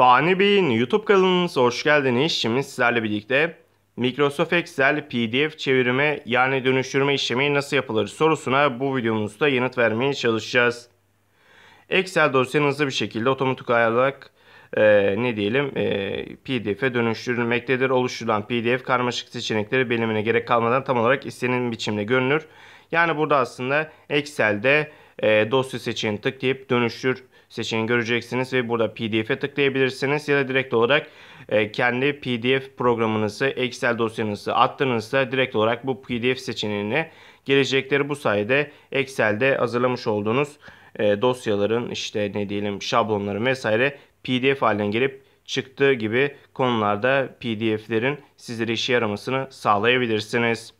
Fani Bey'in YouTube kanalınıza hoş geldiniz. Şimdi sizlerle birlikte Microsoft Excel PDF çevirme yani dönüştürme işlemi nasıl yapılır sorusuna bu videomuzda yanıt vermeye çalışacağız. Excel dosyanızı bir şekilde otomatik ayarlarak e, ne diyelim e, PDF'e dönüştürülmektedir. Oluşturulan PDF karmaşık seçenekleri bölümüne gerek kalmadan tam olarak istenen biçimde görünür. Yani burada aslında Excel'de e, dosya seçeneğini tıklayıp dönüştür seçeneğini göreceksiniz ve burada pdf'e tıklayabilirsiniz ya da direkt olarak e, kendi pdf programınızı excel dosyanızı attığınızda direkt olarak bu pdf seçeneğine gelecekleri bu sayede excel'de hazırlamış olduğunuz e, dosyaların işte ne diyelim şablonların vesaire pdf haline gelip çıktığı gibi konularda pdf'lerin sizlere işe yaramasını sağlayabilirsiniz.